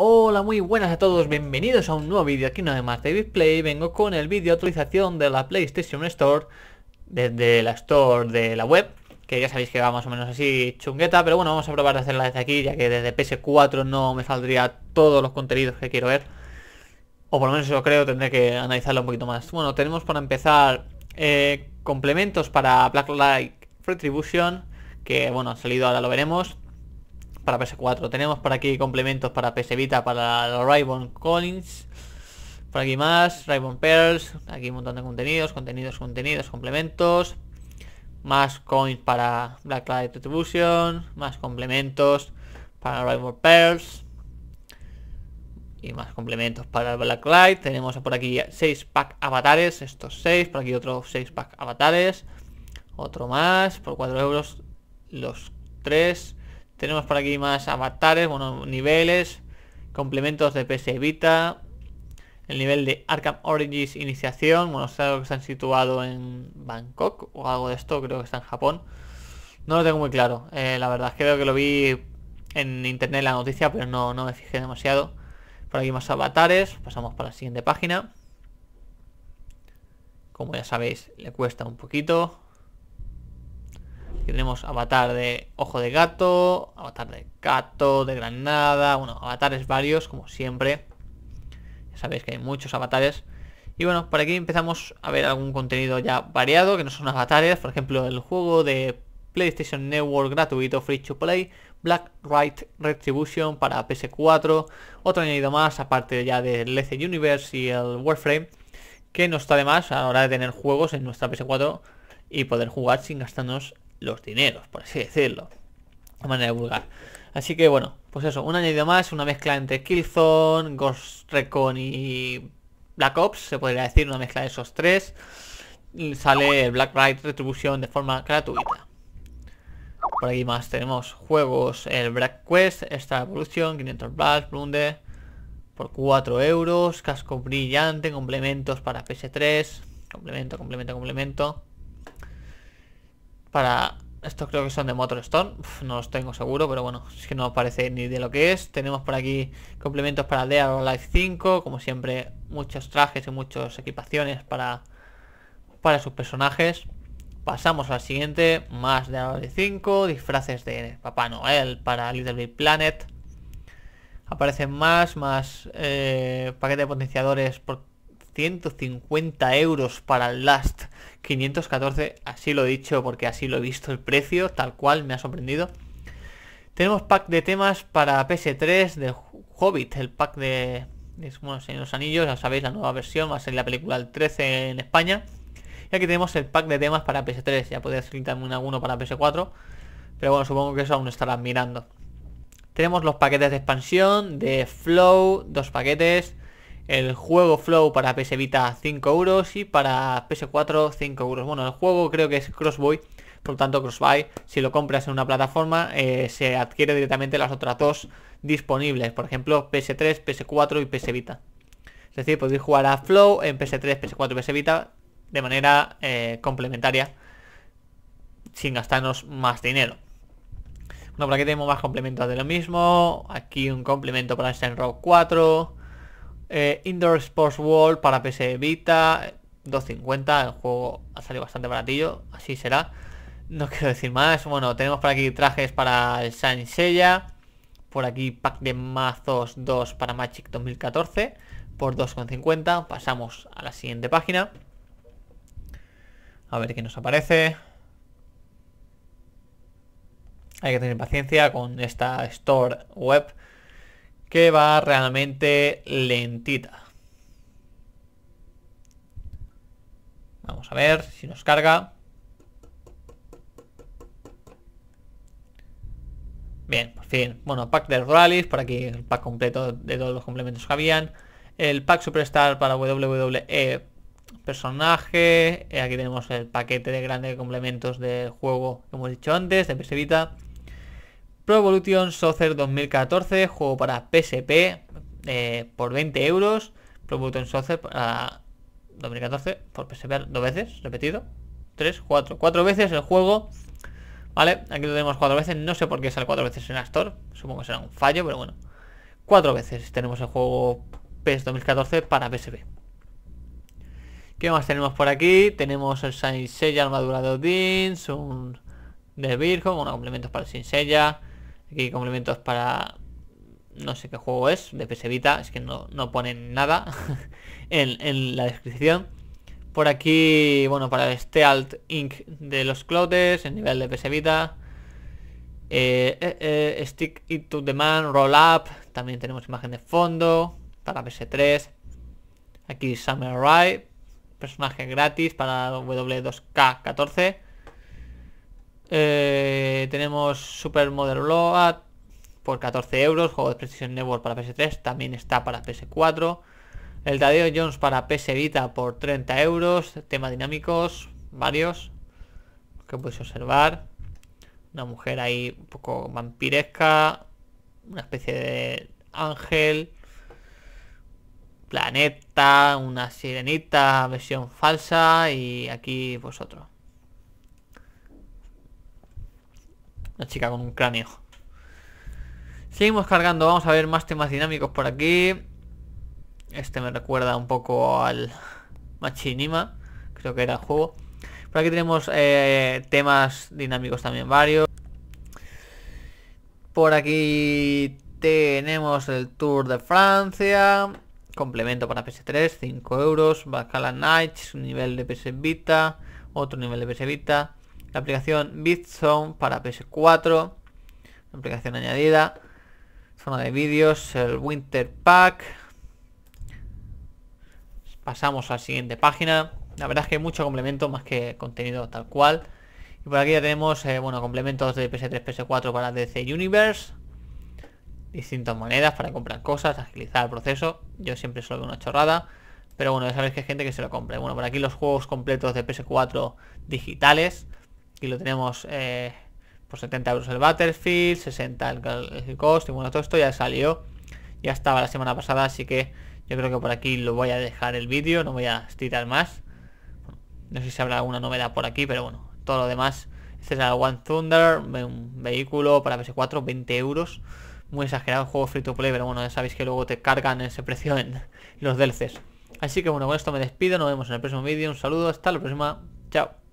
Hola, muy buenas a todos, bienvenidos a un nuevo vídeo aquí no de más de Play Vengo con el vídeo de actualización de la PlayStation Store Desde la Store de la web Que ya sabéis que va más o menos así chungueta Pero bueno, vamos a probar de hacerla desde aquí Ya que desde PS4 no me saldría todos los contenidos que quiero ver O por lo menos eso creo, tendré que analizarlo un poquito más Bueno, tenemos para empezar eh, complementos para Blacklight Retribution Que bueno, ha salido, ahora lo veremos para PS4. Tenemos por aquí complementos para PS Vita, para los Raybon Coins Por aquí más, Raybon Pearls. Aquí un montón de contenidos, contenidos, contenidos, complementos. Más coins para Blacklight Retribution. Más complementos para Rainbow Pearls. Y más complementos para Blacklight. Tenemos por aquí 6 pack avatares. Estos seis Por aquí otros 6 pack avatares. Otro más. Por 4 euros. Los 3. Tenemos por aquí más avatares, bueno, niveles, complementos de PS Vita, el nivel de Arkham Origins Iniciación, bueno, es algo que están han situado en Bangkok o algo de esto, creo que está en Japón. No lo tengo muy claro, eh, la verdad es que creo que lo vi en internet la noticia, pero no, no me fijé demasiado. Por aquí más avatares, pasamos para la siguiente página. Como ya sabéis, le cuesta un poquito, tenemos avatar de ojo de gato, avatar de gato, de granada, bueno, avatares varios, como siempre. Ya sabéis que hay muchos avatares. Y bueno, por aquí empezamos a ver algún contenido ya variado, que no son avatares, por ejemplo, el juego de PlayStation Network gratuito Free to Play, Black Right Retribution para PS4, otro añadido más, aparte ya del LC Universe y el Warframe, que nos está de más a la hora de tener juegos en nuestra PS4 y poder jugar sin gastarnos los dineros, por así decirlo. De manera vulgar. Así que bueno, pues eso, un añadido más, una mezcla entre Killzone, Ghost Recon y Black Ops, se podría decir, una mezcla de esos tres. Sale el Black Ride Retribution de forma gratuita. Por ahí más tenemos juegos, el Black Quest, esta evolución 500 Blast, Blunder, por 4 euros, casco brillante, complementos para PS3, complemento, complemento, complemento. Para... Estos creo que son de Motorstone. Stone, no los tengo seguro, pero bueno, es que no parece ni de lo que es. Tenemos por aquí complementos para The or Life 5. Como siempre, muchos trajes y muchas equipaciones para, para sus personajes. Pasamos al siguiente, más de Life 5, disfraces de Papá Noel para Little Big Planet. Aparecen más, más eh, paquete de potenciadores por 150 euros para el Last 514, así lo he dicho porque así lo he visto el precio, tal cual, me ha sorprendido. Tenemos pack de temas para PS3 de Hobbit, el pack de, de en los Anillos, ya sabéis, la nueva versión, va a ser la película el 13 en España. Y aquí tenemos el pack de temas para PS3, ya podría quitarme también alguno para PS4, pero bueno, supongo que eso aún estarán mirando. Tenemos los paquetes de expansión de Flow, dos paquetes, el juego Flow para PS Vita 5 euros y para PS4 5 euros. Bueno, el juego creo que es Crossboy, por lo tanto Crossbuy, si lo compras en una plataforma, eh, se adquiere directamente las otras dos disponibles, por ejemplo PS3, PS4 y PS Vita. Es decir, podéis jugar a Flow en PS3, PS4 y PS Vita de manera eh, complementaria sin gastarnos más dinero. Bueno, para que tenemos más complementos de lo mismo. Aquí un complemento para Rock 4. Eh, Indoor Sports World para PC Vita, 2.50, el juego ha salido bastante baratillo, así será. No quiero decir más. Bueno, tenemos por aquí trajes para el Saint Por aquí pack de mazos 2 para Magic 2014 por 2,50. Pasamos a la siguiente página. A ver qué nos aparece. Hay que tener paciencia con esta store web que va realmente lentita. Vamos a ver si nos carga. Bien, por fin. Bueno, pack de Rallies, por aquí el pack completo de todos los complementos que habían. El pack Superstar para WWE personaje. Eh, aquí tenemos el paquete de grandes complementos del juego que hemos dicho antes, de PS Vita. Pro Evolution Soccer 2014, juego para PSP eh, por 20 euros. Pro Evolution Soccer 2014 por PSP dos veces, repetido. Tres, cuatro, cuatro veces el juego. Vale, aquí lo tenemos cuatro veces. No sé por qué sale cuatro veces en ASTOR Supongo que será un fallo, pero bueno. Cuatro veces tenemos el juego PES 2014 para PSP. ¿Qué más tenemos por aquí? Tenemos el Saint sella Armadura de Odin, un de Virgo, unos complementos para el Saint Aquí complementos para... No sé qué juego es, de PS Vita, es que no, no ponen nada en, la descripción. Por aquí, bueno, para el Stealth Inc. de los clotes el nivel de PS Vita. Eh, eh, eh, stick It to the Man, Roll Up. También tenemos imagen de fondo para PS3. Aquí Summer Ride, personaje gratis para W2K14. Eh, tenemos Super Modern por 14 euros. Juego de precisión Network para PS3. También está para PS4. El Tadeo Jones para PS Vita por 30 euros. Temas dinámicos, varios. Que podéis observar. Una mujer ahí un poco vampiresca. Una especie de ángel. Planeta. Una sirenita. Versión falsa. Y aquí pues Una chica con un cráneo. Seguimos cargando, vamos a ver más temas dinámicos por aquí. Este me recuerda un poco al Machinima, creo que era el juego. Por aquí tenemos eh, temas dinámicos también varios. Por aquí tenemos el Tour de Francia. Complemento para PS3, 5 euros. Bacala Nights, nivel de PS Vita. Otro nivel de PS Vita la aplicación BitZone para PS4, aplicación añadida, zona de vídeos, el Winter Pack. Pasamos a la siguiente página. La verdad es que hay mucho complemento más que contenido tal cual. Y por aquí ya tenemos, eh, bueno, complementos de PS3, PS4 para DC Universe. Distintas monedas para comprar cosas, agilizar el proceso. Yo siempre solo veo una chorrada. Pero bueno, ya sabéis que hay gente que se lo compra. Bueno, por aquí los juegos completos de PS4 digitales y lo tenemos eh, por 70 euros el Battlefield, 60 el, cost y bueno, todo esto ya salió, ya estaba la semana pasada, así que yo creo que por aquí lo voy a dejar el vídeo, no voy a estirar más. No sé si habrá alguna novedad por aquí, pero bueno, todo lo demás. Este es el One Thunder, un vehículo para PS4, 20 euros. Muy exagerado, juego free to play, pero bueno, ya sabéis que luego te cargan ese precio en los delces. Así que bueno, con esto me despido, nos vemos en el próximo vídeo, un saludo, hasta la próxima, chao.